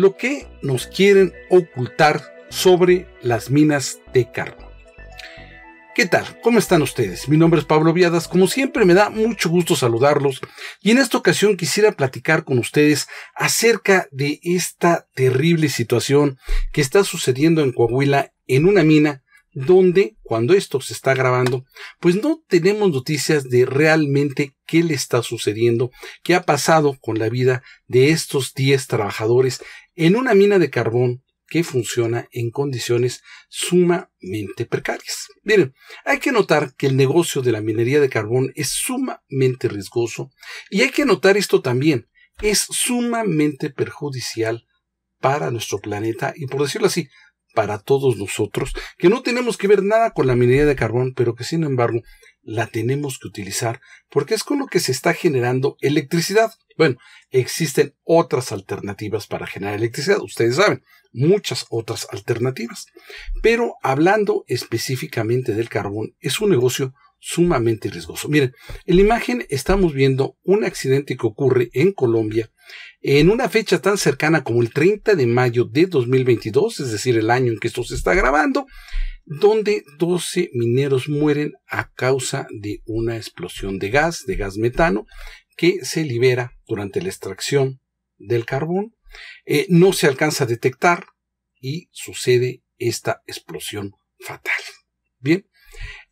lo que nos quieren ocultar sobre las minas de carbón. ¿Qué tal? ¿Cómo están ustedes? Mi nombre es Pablo Viadas, como siempre me da mucho gusto saludarlos y en esta ocasión quisiera platicar con ustedes acerca de esta terrible situación que está sucediendo en Coahuila en una mina donde cuando esto se está grabando, pues no tenemos noticias de realmente qué le está sucediendo, qué ha pasado con la vida de estos 10 trabajadores en una mina de carbón que funciona en condiciones sumamente precarias. Miren, hay que notar que el negocio de la minería de carbón es sumamente riesgoso y hay que notar esto también, es sumamente perjudicial para nuestro planeta y por decirlo así, para todos nosotros, que no tenemos que ver nada con la minería de carbón, pero que sin embargo la tenemos que utilizar porque es con lo que se está generando electricidad. Bueno, existen otras alternativas para generar electricidad, ustedes saben, muchas otras alternativas. Pero hablando específicamente del carbón, es un negocio sumamente riesgoso. Miren, en la imagen estamos viendo un accidente que ocurre en Colombia en una fecha tan cercana como el 30 de mayo de 2022, es decir, el año en que esto se está grabando, donde 12 mineros mueren a causa de una explosión de gas, de gas metano, que se libera durante la extracción del carbón. Eh, no se alcanza a detectar y sucede esta explosión fatal. Bien,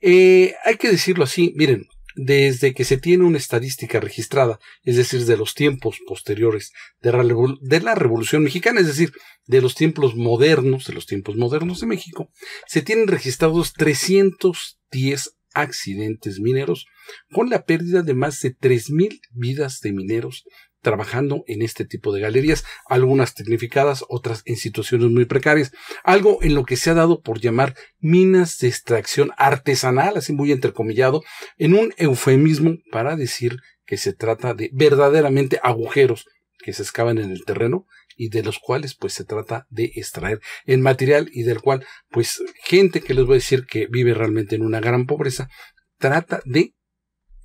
eh, hay que decirlo así, miren, desde que se tiene una estadística registrada, es decir, de los tiempos posteriores de la, de la Revolución Mexicana, es decir, de los tiempos modernos, de los tiempos modernos de México, se tienen registrados 310 accidentes mineros, con la pérdida de más de 3.000 vidas de mineros trabajando en este tipo de galerías, algunas tecnificadas, otras en situaciones muy precarias, algo en lo que se ha dado por llamar minas de extracción artesanal, así muy entrecomillado, en un eufemismo para decir que se trata de verdaderamente agujeros que se excavan en el terreno y de los cuales pues se trata de extraer el material y del cual pues gente que les voy a decir que vive realmente en una gran pobreza trata de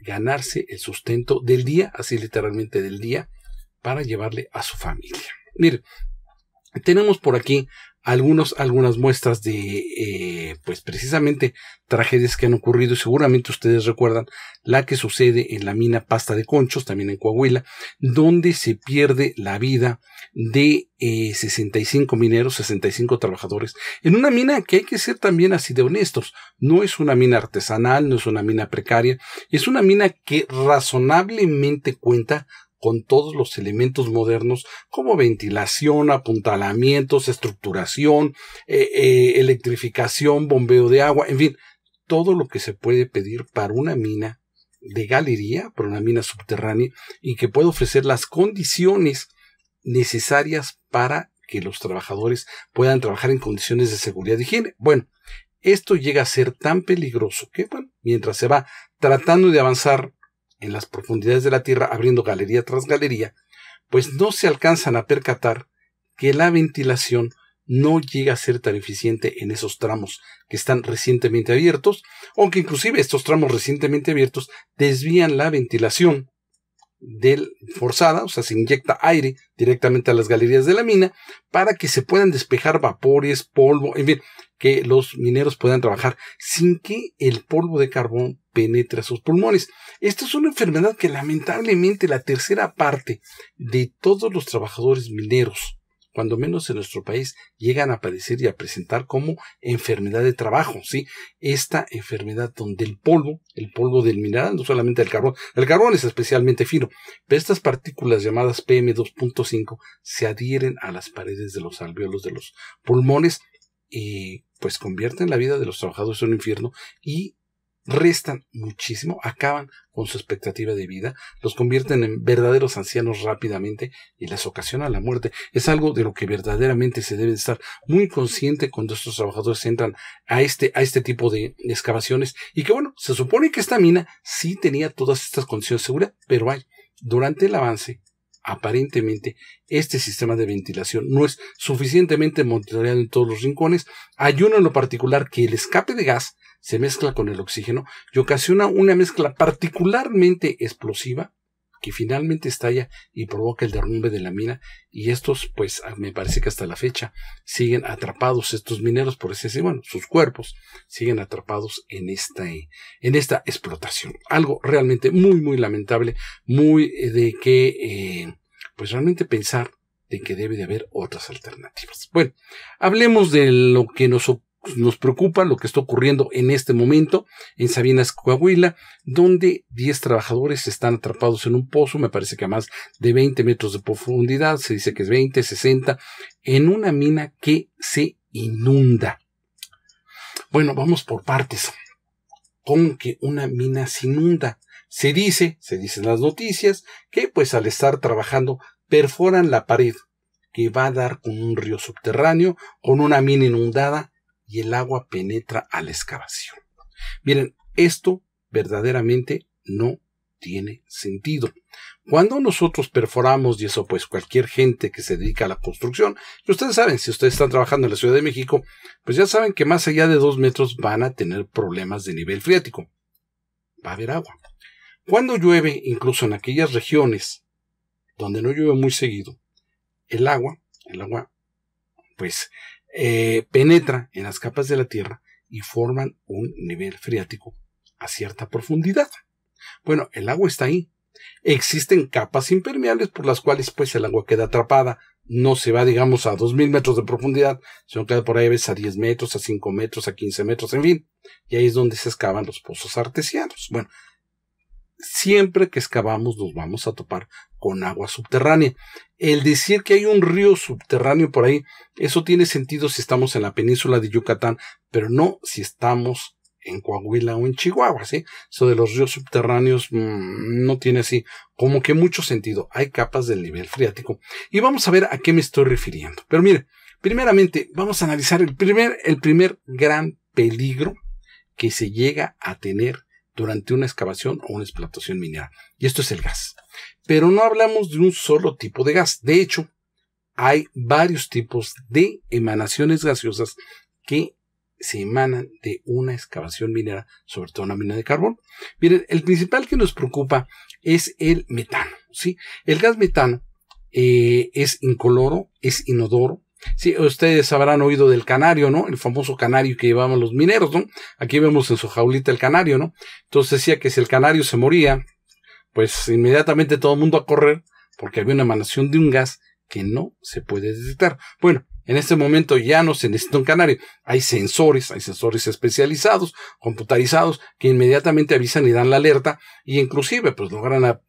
ganarse el sustento del día, así literalmente del día, para llevarle a su familia. Mire, tenemos por aquí algunos, algunas muestras de, eh, pues precisamente, tragedias que han ocurrido. Seguramente ustedes recuerdan la que sucede en la mina Pasta de Conchos, también en Coahuila, donde se pierde la vida de 65 eh, mineros, 65 trabajadores, en una mina que hay que ser también así de honestos. No es una mina artesanal, no es una mina precaria, es una mina que razonablemente cuenta con todos los elementos modernos como ventilación, apuntalamientos, estructuración, eh, eh, electrificación, bombeo de agua, en fin, todo lo que se puede pedir para una mina de galería, para una mina subterránea, y que pueda ofrecer las condiciones necesarias para que los trabajadores puedan trabajar en condiciones de seguridad y higiene. Bueno, esto llega a ser tan peligroso que, bueno, mientras se va tratando de avanzar en las profundidades de la Tierra abriendo galería tras galería, pues no se alcanzan a percatar que la ventilación no llega a ser tan eficiente en esos tramos que están recientemente abiertos, aunque inclusive estos tramos recientemente abiertos desvían la ventilación del, forzada, o sea, se inyecta aire directamente a las galerías de la mina para que se puedan despejar vapores, polvo, en fin, que los mineros puedan trabajar sin que el polvo de carbón penetre a sus pulmones. Esto es una enfermedad que lamentablemente la tercera parte de todos los trabajadores mineros cuando menos en nuestro país, llegan a aparecer y a presentar como enfermedad de trabajo, ¿sí? Esta enfermedad donde el polvo, el polvo del mineral, no solamente el carbón, el carbón es especialmente fino, pero estas partículas llamadas PM2.5 se adhieren a las paredes de los alveolos de los pulmones y pues convierten la vida de los trabajadores en un infierno y restan muchísimo, acaban con su expectativa de vida, los convierten en verdaderos ancianos rápidamente y les ocasiona la muerte. Es algo de lo que verdaderamente se debe estar muy consciente cuando estos trabajadores entran a este, a este tipo de excavaciones y que bueno, se supone que esta mina sí tenía todas estas condiciones seguras, pero hay, durante el avance, aparentemente este sistema de ventilación no es suficientemente monitoreado en todos los rincones. Hay uno en lo particular que el escape de gas se mezcla con el oxígeno y ocasiona una mezcla particularmente explosiva que finalmente estalla y provoca el derrumbe de la mina y estos pues me parece que hasta la fecha siguen atrapados estos mineros por ese bueno sus cuerpos siguen atrapados en esta eh, en esta explotación algo realmente muy muy lamentable muy eh, de que eh, pues realmente pensar de que debe de haber otras alternativas bueno hablemos de lo que nos nos preocupa lo que está ocurriendo en este momento en Sabinas, Coahuila, donde 10 trabajadores están atrapados en un pozo, me parece que a más de 20 metros de profundidad, se dice que es 20, 60, en una mina que se inunda. Bueno, vamos por partes. ¿Cómo que una mina se inunda. Se dice, se dicen las noticias, que pues al estar trabajando perforan la pared que va a dar con un río subterráneo, con una mina inundada y el agua penetra a la excavación. Miren, esto verdaderamente no tiene sentido. Cuando nosotros perforamos, y eso pues cualquier gente que se dedica a la construcción, y ustedes saben, si ustedes están trabajando en la Ciudad de México, pues ya saben que más allá de dos metros van a tener problemas de nivel freático. Va a haber agua. Cuando llueve, incluso en aquellas regiones donde no llueve muy seguido, el agua, el agua, pues eh, penetra en las capas de la Tierra y forman un nivel freático a cierta profundidad. Bueno, el agua está ahí. Existen capas impermeables por las cuales pues el agua queda atrapada, no se va, digamos, a 2.000 metros de profundidad, sino que por ahí ves a 10 metros, a 5 metros, a 15 metros, en fin. Y ahí es donde se excavan los pozos artesianos. Bueno, siempre que excavamos nos vamos a topar con agua subterránea. El decir que hay un río subterráneo por ahí, eso tiene sentido si estamos en la península de Yucatán, pero no si estamos en Coahuila o en Chihuahua, ¿sí? Eso de los ríos subterráneos mm, no tiene así como que mucho sentido. Hay capas del nivel freático. Y vamos a ver a qué me estoy refiriendo. Pero mire, primeramente vamos a analizar el primer, el primer gran peligro que se llega a tener durante una excavación o una explotación minera. Y esto es el gas. Pero no hablamos de un solo tipo de gas. De hecho, hay varios tipos de emanaciones gaseosas que se emanan de una excavación minera, sobre todo una mina de carbón. Miren, el principal que nos preocupa es el metano. ¿sí? El gas metano eh, es incoloro, es inodoro. Sí, ustedes habrán oído del canario, ¿no? El famoso canario que llevaban los mineros, ¿no? Aquí vemos en su jaulita el canario, ¿no? Entonces decía que si el canario se moría, pues inmediatamente todo el mundo a correr porque había una emanación de un gas que no se puede detectar. Bueno, en este momento ya no se necesita un canario. Hay sensores, hay sensores especializados, computarizados, que inmediatamente avisan y dan la alerta y inclusive pues logran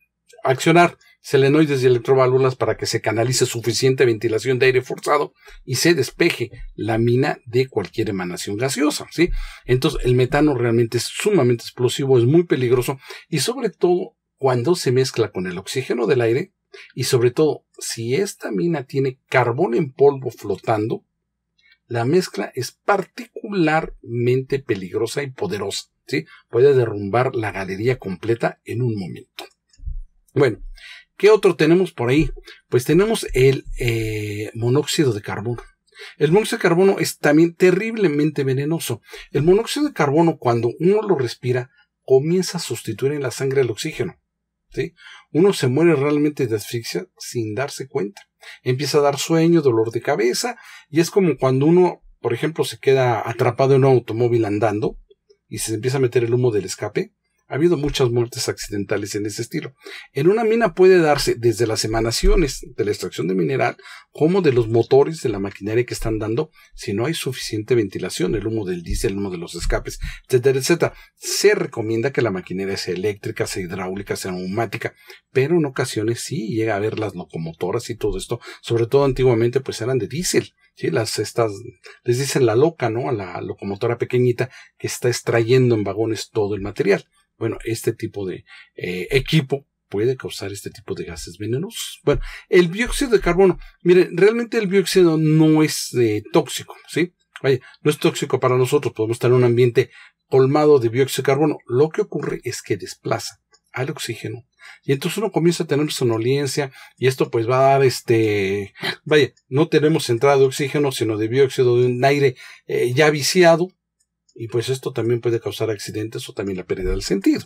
accionar selenoides y electroválvulas para que se canalice suficiente ventilación de aire forzado y se despeje la mina de cualquier emanación gaseosa, ¿sí? Entonces, el metano realmente es sumamente explosivo, es muy peligroso y sobre todo cuando se mezcla con el oxígeno del aire y sobre todo si esta mina tiene carbón en polvo flotando, la mezcla es particularmente peligrosa y poderosa. Puede derrumbar la galería completa en un momento. Bueno, ¿qué otro tenemos por ahí? Pues tenemos el eh, monóxido de carbono. El monóxido de carbono es también terriblemente venenoso. El monóxido de carbono, cuando uno lo respira, comienza a sustituir en la sangre el oxígeno. Uno se muere realmente de asfixia sin darse cuenta. Empieza a dar sueño, dolor de cabeza, y es como cuando uno, por ejemplo, se queda atrapado en un automóvil andando y se empieza a meter el humo del escape ha habido muchas muertes accidentales en ese estilo. En una mina puede darse desde las emanaciones de la extracción de mineral como de los motores de la maquinaria que están dando si no hay suficiente ventilación, el humo del diésel, el humo de los escapes, etcétera, etcétera. Se recomienda que la maquinaria sea eléctrica, sea hidráulica, sea neumática, pero en ocasiones sí llega a haber las locomotoras y todo esto, sobre todo antiguamente pues eran de diésel. ¿sí? Las, estas, les dicen la loca, ¿no? A la locomotora pequeñita que está extrayendo en vagones todo el material. Bueno, este tipo de eh, equipo puede causar este tipo de gases venenosos. Bueno, el dióxido de carbono, miren, realmente el dióxido no es eh, tóxico, ¿sí? Vaya, no es tóxico para nosotros, podemos estar en un ambiente colmado de dióxido de carbono. Lo que ocurre es que desplaza al oxígeno. Y entonces uno comienza a tener sonoliencia. y esto pues va a dar este, vaya, no tenemos entrada de oxígeno, sino de dióxido de un aire eh, ya viciado y pues esto también puede causar accidentes o también la pérdida del sentido.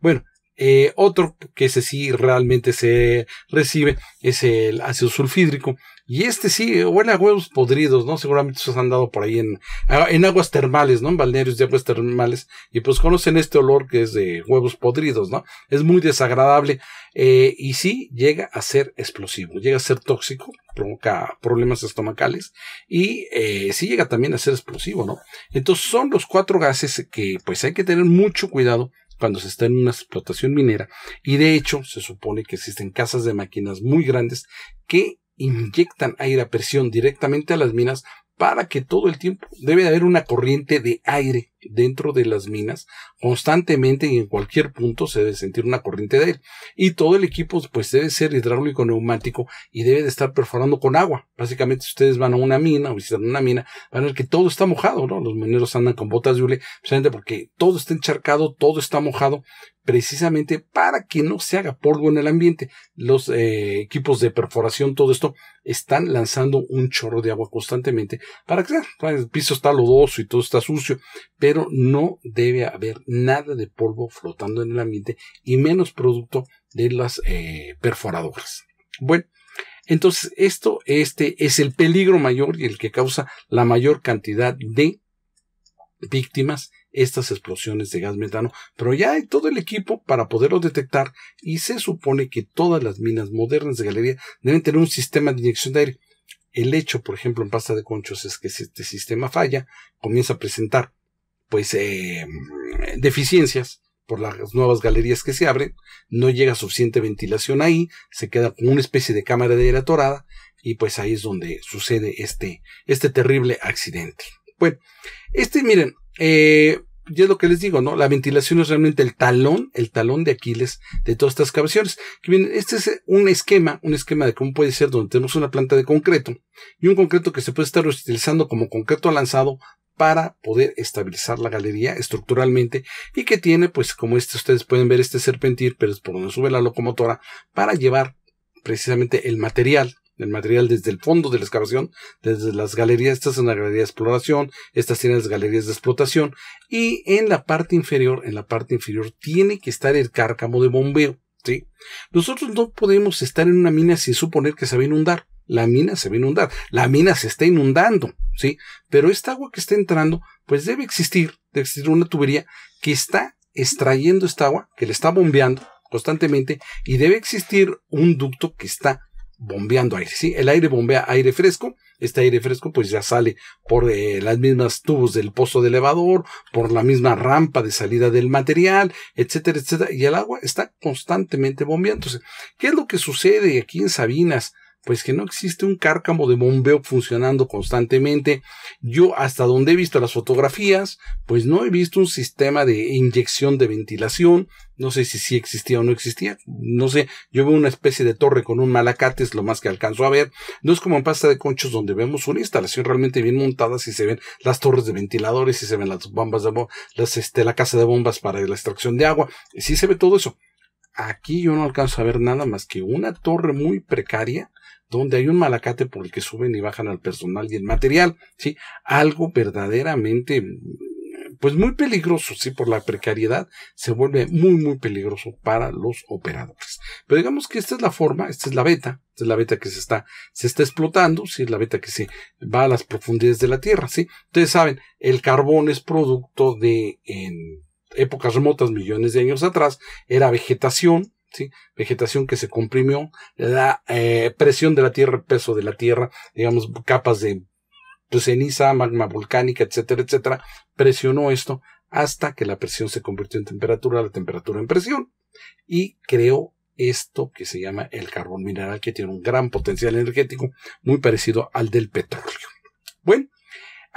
Bueno, eh, otro que ese sí realmente se recibe es el ácido sulfídrico, y este sí, huele a huevos podridos, ¿no? Seguramente se han dado por ahí en, en aguas termales, ¿no? En balnearios de aguas termales. Y pues conocen este olor que es de huevos podridos, ¿no? Es muy desagradable. Eh, y sí, llega a ser explosivo, llega a ser tóxico, provoca problemas estomacales. Y eh, sí llega también a ser explosivo, ¿no? Entonces son los cuatro gases que pues hay que tener mucho cuidado cuando se está en una explotación minera. Y de hecho, se supone que existen casas de máquinas muy grandes que inyectan aire a presión directamente a las minas para que todo el tiempo debe haber una corriente de aire dentro de las minas constantemente y en cualquier punto se debe sentir una corriente de aire y todo el equipo pues debe ser hidráulico neumático y debe de estar perforando con agua básicamente ustedes van a una mina o visitan una mina van a ver que todo está mojado no los mineros andan con botas de hule precisamente porque todo está encharcado todo está mojado precisamente para que no se haga polvo en el ambiente. Los eh, equipos de perforación, todo esto, están lanzando un chorro de agua constantemente para que pues, el piso está lodoso y todo está sucio, pero no debe haber nada de polvo flotando en el ambiente y menos producto de las eh, perforadoras. Bueno, entonces esto este es el peligro mayor y el que causa la mayor cantidad de víctimas estas explosiones de gas metano, pero ya hay todo el equipo para poderlo detectar y se supone que todas las minas modernas de galería deben tener un sistema de inyección de aire. El hecho, por ejemplo, en pasta de conchos es que si este sistema falla, comienza a presentar pues eh, deficiencias por las nuevas galerías que se abren, no llega suficiente ventilación ahí, se queda con una especie de cámara de aire atorada y pues ahí es donde sucede este, este terrible accidente. Bueno, este miren, eh, ya es lo que les digo, ¿no? La ventilación es realmente el talón, el talón de Aquiles de todas estas cavaciones. Que este es un esquema, un esquema de cómo puede ser donde tenemos una planta de concreto y un concreto que se puede estar utilizando como concreto lanzado para poder estabilizar la galería estructuralmente y que tiene, pues como este, ustedes pueden ver este serpentir, pero es por donde sube la locomotora, para llevar precisamente el material el material desde el fondo de la excavación, desde las galerías, estas son las galería de exploración, estas tienen las galerías de explotación, y en la parte inferior, en la parte inferior tiene que estar el cárcamo de bombeo, ¿sí? Nosotros no podemos estar en una mina sin suponer que se va a inundar la mina se va a inundar. La mina se está inundando, ¿sí? Pero esta agua que está entrando, pues debe existir, debe existir una tubería que está extrayendo esta agua, que le está bombeando constantemente, y debe existir un ducto que está bombeando aire, ¿sí? El aire bombea aire fresco, este aire fresco pues ya sale por eh, las mismas tubos del pozo de elevador, por la misma rampa de salida del material, etcétera, etcétera, y el agua está constantemente bombeándose. ¿Qué es lo que sucede aquí en Sabinas? pues que no existe un cárcamo de bombeo funcionando constantemente. Yo hasta donde he visto las fotografías, pues no he visto un sistema de inyección de ventilación. No sé si sí existía o no existía. No sé, yo veo una especie de torre con un malacate, es lo más que alcanzo a ver. No es como en pasta de conchos donde vemos una instalación realmente bien montada, si se ven las torres de ventiladores, si se ven las bombas de las, este, la casa de bombas para la extracción de agua. si se ve todo eso. Aquí yo no alcanzo a ver nada más que una torre muy precaria donde hay un malacate por el que suben y bajan al personal y el material, ¿sí? Algo verdaderamente, pues muy peligroso, ¿sí? Por la precariedad se vuelve muy, muy peligroso para los operadores. Pero digamos que esta es la forma, esta es la beta, esta es la beta que se está, se está explotando, ¿sí? Es la beta que se va a las profundidades de la Tierra, ¿sí? Ustedes saben, el carbón es producto de, en épocas remotas, millones de años atrás, era vegetación, Vegetación que se comprimió, la eh, presión de la tierra, peso de la tierra, digamos, capas de pues, ceniza, magma volcánica, etcétera, etcétera, presionó esto hasta que la presión se convirtió en temperatura, la temperatura en presión, y creó esto que se llama el carbón mineral, que tiene un gran potencial energético, muy parecido al del petróleo. Bueno,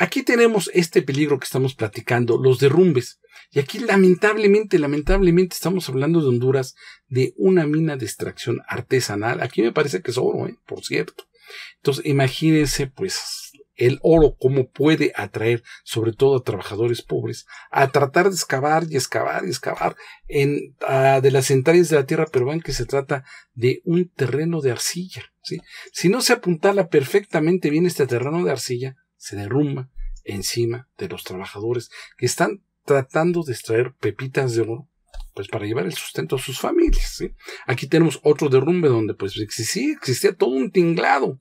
Aquí tenemos este peligro que estamos platicando, los derrumbes. Y aquí lamentablemente, lamentablemente estamos hablando de Honduras de una mina de extracción artesanal. Aquí me parece que es oro, ¿eh? por cierto. Entonces, imagínense pues el oro, cómo puede atraer sobre todo a trabajadores pobres, a tratar de excavar y excavar y excavar en, ah, de las entrañas de la tierra peruana que se trata de un terreno de arcilla. ¿sí? Si no se apuntala perfectamente bien este terreno de arcilla, se derrumba encima de los trabajadores que están tratando de extraer pepitas de oro pues para llevar el sustento a sus familias. Aquí tenemos otro derrumbe donde pues existía, todo un tinglado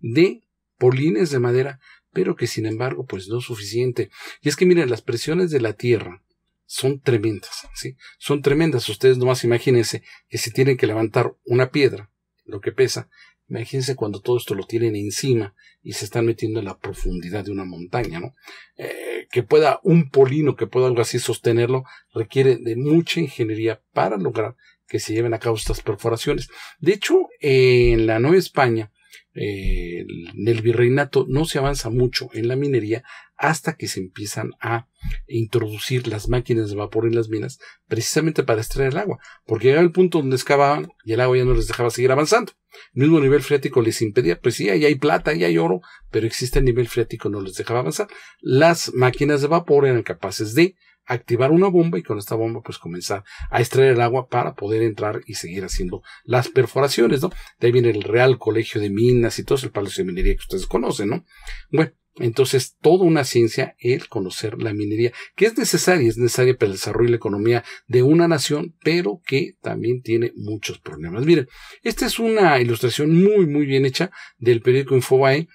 de polines de madera, pero que sin embargo pues no es suficiente. Y es que miren, las presiones de la tierra son tremendas, ¿sí? Son tremendas. Ustedes nomás imagínense que se tienen que levantar una piedra, lo que pesa, Imagínense cuando todo esto lo tienen encima y se están metiendo en la profundidad de una montaña, ¿no? Eh, que pueda un polino, que pueda algo así sostenerlo, requiere de mucha ingeniería para lograr que se lleven a cabo estas perforaciones. De hecho, en la Nueva España eh, en el virreinato no se avanza mucho en la minería hasta que se empiezan a introducir las máquinas de vapor en las minas precisamente para extraer el agua, porque llegaba el punto donde excavaban y el agua ya no les dejaba seguir avanzando. El mismo nivel freático les impedía, pues sí, ahí hay plata, ahí hay oro, pero existe el nivel freático, no les dejaba avanzar. Las máquinas de vapor eran capaces de activar una bomba y con esta bomba pues comenzar a extraer el agua para poder entrar y seguir haciendo las perforaciones, ¿no? De ahí viene el Real Colegio de Minas y todo el Palacio de Minería que ustedes conocen, ¿no? Bueno, entonces, toda una ciencia el conocer la minería, que es necesaria, es necesaria para el desarrollo y la economía de una nación, pero que también tiene muchos problemas. Miren, esta es una ilustración muy, muy bien hecha del periódico Infobae.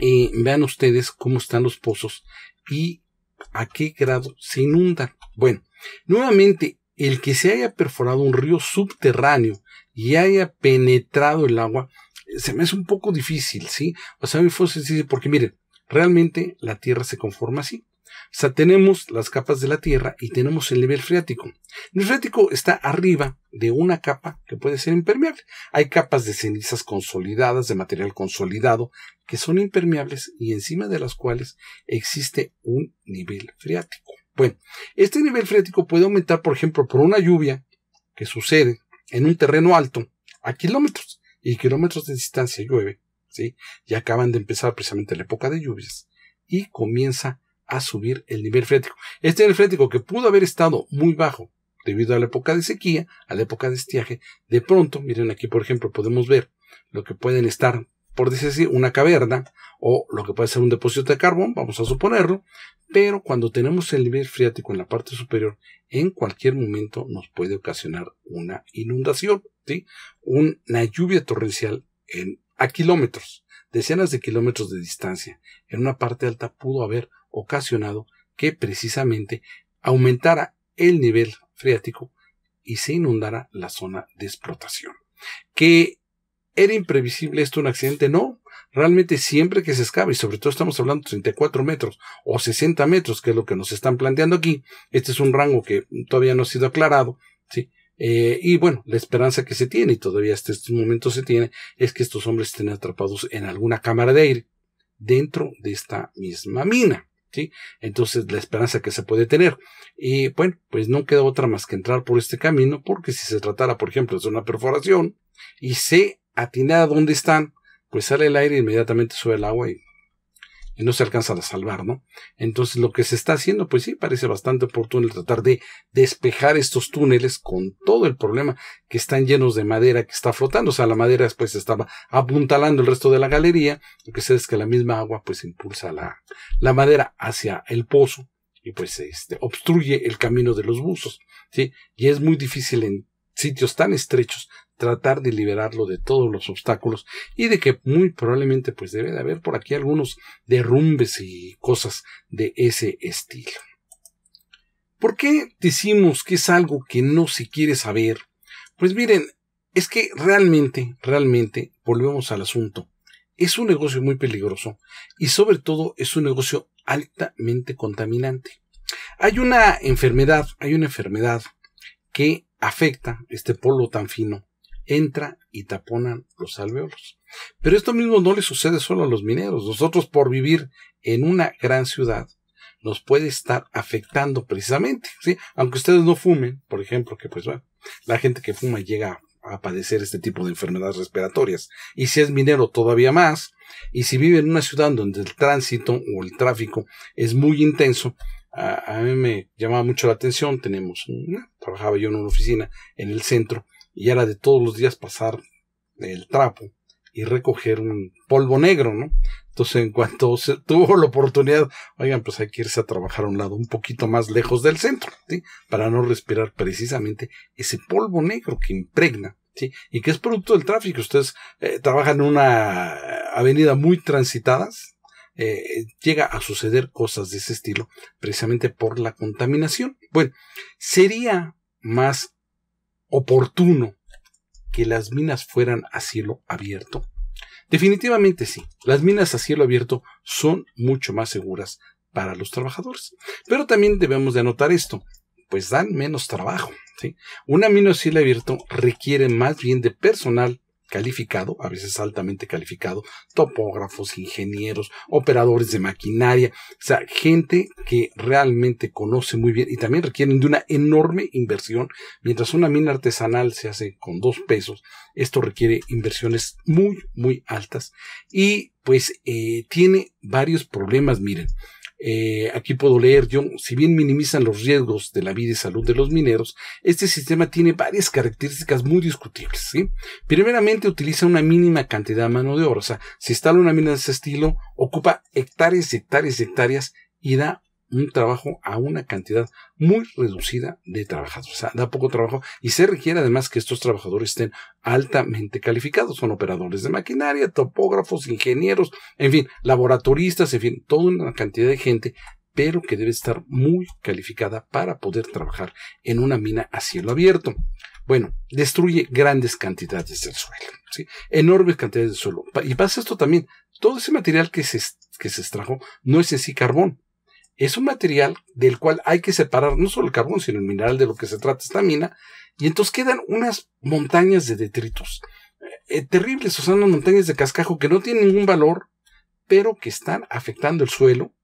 Eh, vean ustedes cómo están los pozos y a qué grado se inunda? Bueno, nuevamente, el que se haya perforado un río subterráneo y haya penetrado el agua, eh, se me hace un poco difícil, ¿sí? O sea, mi fósil dice, porque miren, realmente la Tierra se conforma así. O sea, tenemos las capas de la Tierra y tenemos el nivel freático. El freático está arriba de una capa que puede ser impermeable. Hay capas de cenizas consolidadas, de material consolidado, que son impermeables y encima de las cuales existe un nivel freático. Bueno, este nivel freático puede aumentar, por ejemplo, por una lluvia que sucede en un terreno alto a kilómetros y kilómetros de distancia llueve, ¿sí? Ya acaban de empezar precisamente la época de lluvias y comienza a subir el nivel freático. Este nivel freático que pudo haber estado muy bajo debido a la época de sequía, a la época de estiaje, de pronto, miren aquí por ejemplo, podemos ver lo que pueden estar, por decir así, una caverna o lo que puede ser un depósito de carbón, vamos a suponerlo, pero cuando tenemos el nivel freático en la parte superior, en cualquier momento nos puede ocasionar una inundación, ¿sí? una lluvia torrencial en, a kilómetros, decenas de kilómetros de distancia. En una parte alta pudo haber ocasionado que precisamente aumentara el nivel freático y se inundara la zona de explotación. Que era imprevisible esto un accidente, no. Realmente siempre que se excava, y sobre todo estamos hablando de 34 metros o 60 metros, que es lo que nos están planteando aquí, este es un rango que todavía no ha sido aclarado, ¿sí? Eh, y bueno, la esperanza que se tiene, y todavía hasta este momento se tiene, es que estos hombres estén atrapados en alguna cámara de aire dentro de esta misma mina. Entonces, la esperanza que se puede tener. Y bueno, pues no queda otra más que entrar por este camino, porque si se tratara, por ejemplo, de una perforación y se atinada donde están, pues sale el aire e inmediatamente sube el agua y y no se alcanzan a salvar, ¿no? Entonces lo que se está haciendo, pues sí, parece bastante oportuno el tratar de despejar estos túneles con todo el problema que están llenos de madera que está flotando, o sea, la madera después pues, estaba apuntalando el resto de la galería, lo que sé es que la misma agua pues impulsa la, la madera hacia el pozo y pues este, obstruye el camino de los buzos, ¿sí? Y es muy difícil en sitios tan estrechos tratar de liberarlo de todos los obstáculos y de que muy probablemente pues debe de haber por aquí algunos derrumbes y cosas de ese estilo. ¿Por qué decimos que es algo que no se quiere saber? Pues miren, es que realmente, realmente, volvemos al asunto. Es un negocio muy peligroso y sobre todo es un negocio altamente contaminante. Hay una enfermedad, hay una enfermedad que afecta este polvo tan fino entra y taponan los alveolos. Pero esto mismo no le sucede solo a los mineros. Nosotros por vivir en una gran ciudad nos puede estar afectando precisamente, ¿sí? Aunque ustedes no fumen, por ejemplo, que pues bueno, la gente que fuma llega a padecer este tipo de enfermedades respiratorias. Y si es minero todavía más, y si vive en una ciudad donde el tránsito o el tráfico es muy intenso, a, mí me llamaba mucho la atención, tenemos trabajaba yo en una oficina en el centro, y era de todos los días pasar el trapo y recoger un polvo negro, ¿no? Entonces, en cuanto se tuvo la oportunidad, oigan, pues hay que irse a trabajar a un lado un poquito más lejos del centro, ¿sí? Para no respirar precisamente ese polvo negro que impregna, ¿sí? Y que es producto del tráfico. Ustedes eh, trabajan en una avenida muy transitada, eh, llega a suceder cosas de ese estilo precisamente por la contaminación. Bueno, sería más oportuno que las minas fueran a cielo abierto? Definitivamente sí, las minas a cielo abierto son mucho más seguras para los trabajadores. Pero también debemos de anotar esto, pues dan menos trabajo. ¿sí? Una mina a cielo abierto requiere más bien de personal calificado, a veces altamente calificado, topógrafos, ingenieros, operadores de maquinaria, o sea, gente que realmente conoce muy bien y también requieren de una enorme inversión. Mientras una mina artesanal se hace con dos pesos, esto requiere inversiones muy, muy altas y pues eh, tiene varios problemas, miren. Eh, aquí puedo leer yo, si bien minimizan los riesgos de la vida y salud de los mineros, este sistema tiene varias características muy discutibles. Primeramente utiliza una mínima cantidad de mano de obra, o sea, si instala una mina de ese estilo, ocupa hectáreas, hectáreas, hectáreas y da un trabajo a una cantidad muy reducida de trabajadores. O sea, da poco trabajo y se requiere además que estos trabajadores estén altamente calificados. Son operadores de maquinaria, topógrafos, ingenieros, en fin, laboratoristas, en fin, toda una cantidad de gente pero que debe estar muy calificada para poder trabajar en una mina a cielo abierto. Bueno, destruye grandes cantidades del suelo, ¿sí? enormes cantidades de suelo. Y pasa esto también, todo ese material que se, que se extrajo no es en sí carbón, es un material del cual hay que separar no solo el carbón, sino el mineral de lo que se trata esta mina, y entonces quedan unas montañas de detritos eh, terribles, o sea, unas montañas de cascajo que no tienen ningún valor, pero que están afectando el suelo,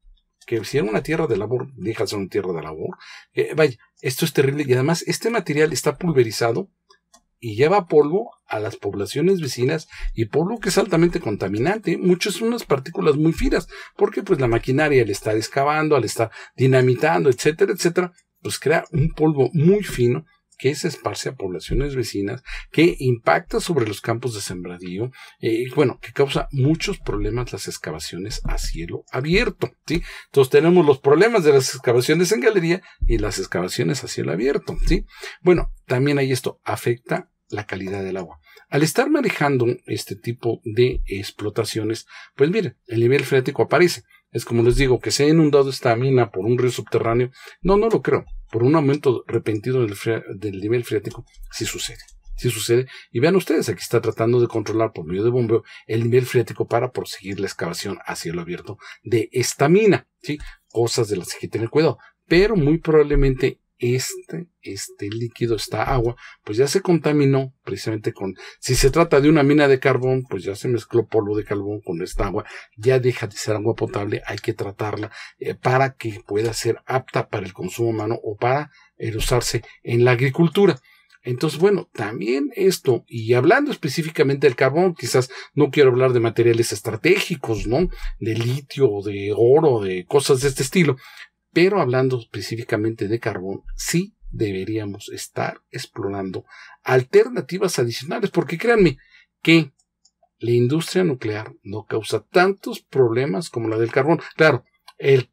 que si era una tierra de labor, deja de ser una tierra de labor. Eh, vaya, esto es terrible y además este material está pulverizado y lleva polvo a las poblaciones vecinas y polvo que es altamente contaminante, muchas son unas partículas muy finas, porque pues la maquinaria al estar excavando, al estar dinamitando, etcétera, etcétera, pues crea un polvo muy fino que se esparce a poblaciones vecinas, que impacta sobre los campos de sembradío, eh, y bueno, que causa muchos problemas las excavaciones a cielo abierto. ¿sí? Entonces tenemos los problemas de las excavaciones en galería y las excavaciones a cielo abierto. ¿sí? Bueno, también hay esto, afecta la calidad del agua. Al estar manejando este tipo de explotaciones, pues mire, el nivel freático aparece. Es como les digo, que se ha inundado esta mina por un río subterráneo. No, no lo creo. Por un aumento repentino del, nivel freático, sí sucede. Sí sucede. Y vean ustedes, aquí está tratando de controlar por medio de bombeo el nivel freático para proseguir la excavación a cielo abierto de esta mina. ¿sí? Cosas de las que hay que tener cuidado. Pero muy probablemente este, este líquido, esta agua, pues ya se contaminó precisamente con, si se trata de una mina de carbón, pues ya se mezcló polvo de carbón con esta agua, ya deja de ser agua potable, hay que tratarla eh, para que pueda ser apta para el consumo humano o para el usarse en la agricultura. Entonces, bueno, también esto, y hablando específicamente del carbón, quizás no quiero hablar de materiales estratégicos, ¿no? De litio, de oro, de cosas de este estilo, pero hablando específicamente de carbón, sí deberíamos estar explorando alternativas adicionales, porque créanme que la industria nuclear no causa tantos problemas como la del carbón. Claro, el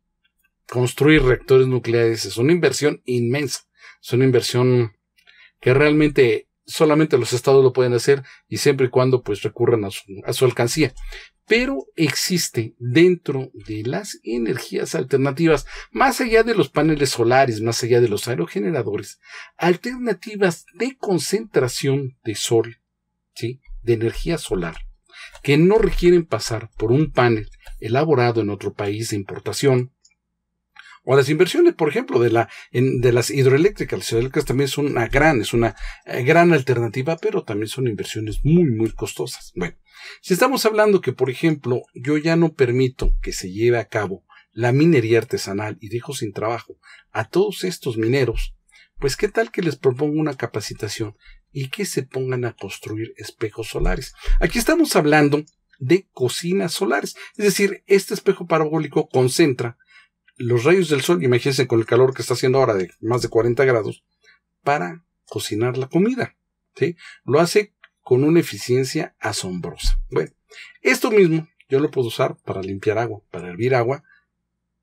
construir reactores nucleares es una inversión inmensa, es una inversión que realmente solamente los estados lo pueden hacer y siempre y cuando pues recurran a su alcancía pero existe dentro de las energías alternativas, más allá de los paneles solares, más allá de los aerogeneradores, alternativas de concentración de sol, de energía solar, que no requieren pasar por un panel elaborado en otro país de importación, o las inversiones, por ejemplo, de, de las hidroeléctricas. Las hidroeléctricas también son una gran, es una eh, gran alternativa, pero también son inversiones muy, muy costosas. Bueno, si estamos hablando que, por ejemplo, yo ya no permito que se lleve a cabo la minería artesanal y dejo sin trabajo a todos estos mineros, pues qué tal que les propongo una capacitación y que se pongan a construir espejos solares. Aquí estamos hablando de cocinas solares, es decir, este espejo parabólico concentra los rayos del sol, imagínense con el calor que está haciendo ahora de más de 40 grados, para cocinar la comida. ¿sí? Lo hace con una eficiencia asombrosa. Bueno, esto mismo yo lo puedo usar para limpiar agua, para hervir agua,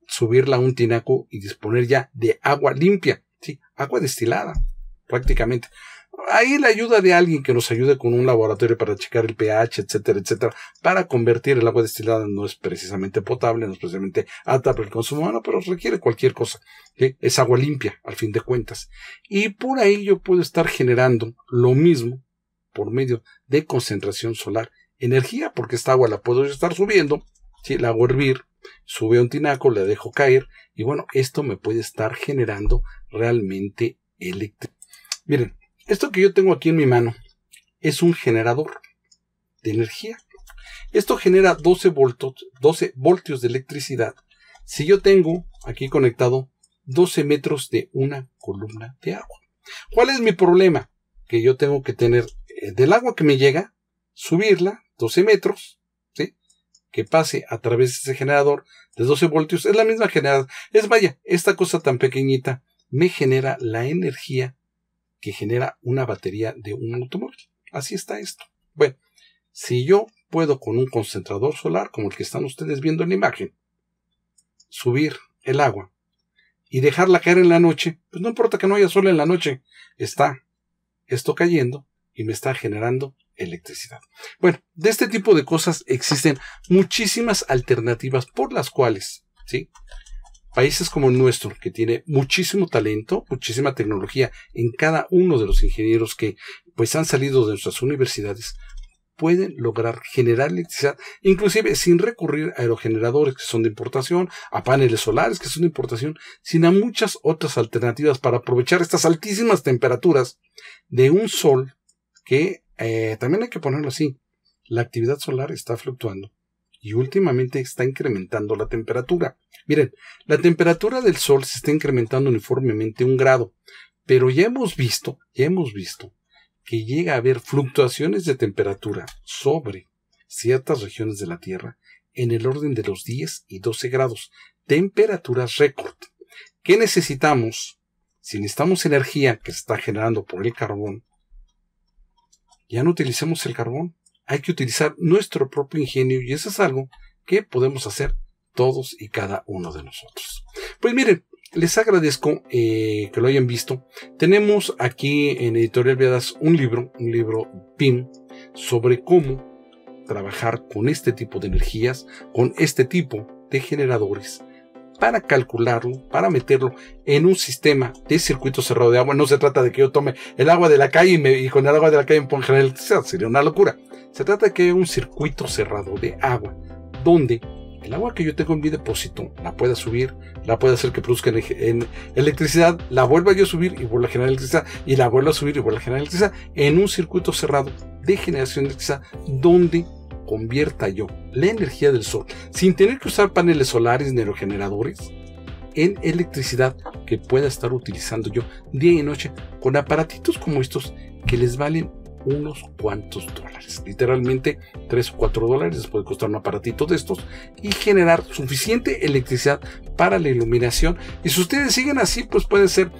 subirla a un tinaco y disponer ya de agua limpia, ¿sí? agua destilada prácticamente ahí la ayuda de alguien que nos ayude con un laboratorio para checar el pH, etcétera, etcétera, para convertir el agua destilada no es precisamente potable, no es precisamente alta para el consumo humano, pero requiere cualquier cosa. Es agua limpia, al fin de cuentas. Y por ahí yo puedo estar generando lo mismo por medio de concentración solar. Energía, porque esta agua la puedo estar subiendo, si la hago hervir, sube a un tinaco, la dejo caer, y bueno, esto me puede estar generando realmente electricidad. Miren, esto que yo tengo aquí en mi mano es un generador de energía. Esto genera 12, voltios de electricidad. Si yo tengo aquí conectado 12 metros de una columna de agua. ¿Cuál es mi problema? Que yo tengo que tener eh, del agua que me llega, subirla 12 metros, ¿sí? que pase a través de ese generador de 12 voltios. Es la misma generadora. Es vaya, esta cosa tan pequeñita me genera la energía que genera una batería de un automóvil. Así está esto. Bueno, si yo puedo con un concentrador solar como el que están ustedes viendo en la imagen, subir el agua y dejarla caer en la noche, pues no importa que no haya sol en la noche, está esto cayendo y me está generando electricidad. Bueno, de este tipo de cosas existen muchísimas alternativas por las cuales, ¿sí? países como el nuestro, que tiene muchísimo talento, muchísima tecnología en cada uno de los ingenieros que pues han salido de nuestras universidades, pueden lograr generar electricidad, inclusive sin recurrir a aerogeneradores que son de importación, a paneles solares que son de importación, sino a muchas otras alternativas para aprovechar estas altísimas temperaturas de un sol que eh, también hay que ponerlo así, la actividad solar está fluctuando y últimamente está incrementando la temperatura. Miren, la temperatura del Sol se está incrementando uniformemente un grado, pero ya hemos visto, ya hemos visto que llega a haber fluctuaciones de temperatura sobre ciertas regiones de la Tierra en el orden de los 10 y 12 grados, temperaturas récord. ¿Qué necesitamos? Si necesitamos energía que se está generando por el carbón, ya no utilicemos el carbón, hay que utilizar nuestro propio ingenio y eso es algo que podemos hacer todos y cada uno de nosotros. Pues miren, les agradezco eh, que lo hayan visto. Tenemos aquí en Editorial Viadas un libro, un libro PIM, sobre cómo trabajar con este tipo de energías, con este tipo de generadores para calcularlo, para meterlo en un sistema de circuito cerrado de agua. No se trata de que yo tome el agua de la calle y, me, y con el agua de la calle me ponga en general, sería una locura. Se trata de que haya un circuito cerrado de agua, donde el agua que yo tengo en mi depósito la pueda subir, la pueda hacer que produzca en electricidad, la vuelva yo a subir y vuelva a generar electricidad, y la vuelva a subir y vuelva a generar electricidad, en un circuito cerrado de generación de electricidad, donde convierta yo la energía del sol, sin tener que usar paneles solares ni generadores, en electricidad que pueda estar utilizando yo día y noche con aparatitos como estos que les valen unos cuantos dólares, literalmente 3 o 4 dólares puede costar un aparatito de estos y generar suficiente electricidad para la iluminación. Y si ustedes siguen así, pues puede ser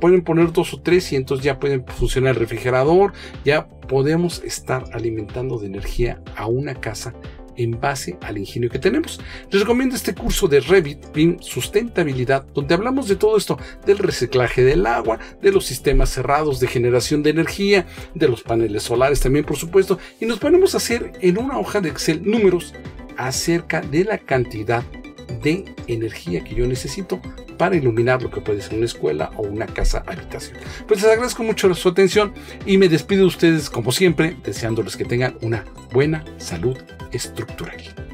pueden poner dos o tres y entonces ya pueden funcionar el refrigerador, ya podemos estar alimentando de energía a una casa en base al ingenio que tenemos. Les recomiendo este curso de Revit BIM Sustentabilidad, donde hablamos de todo esto, del reciclaje del agua, de los sistemas cerrados de generación de energía, de los paneles solares también, por supuesto, y nos ponemos a hacer en una hoja de Excel números acerca de la cantidad de energía que yo necesito para iluminar lo que puede ser una escuela o una casa habitación. Pues les agradezco mucho su atención y me despido de ustedes como siempre deseándoles que tengan una buena salud estructural.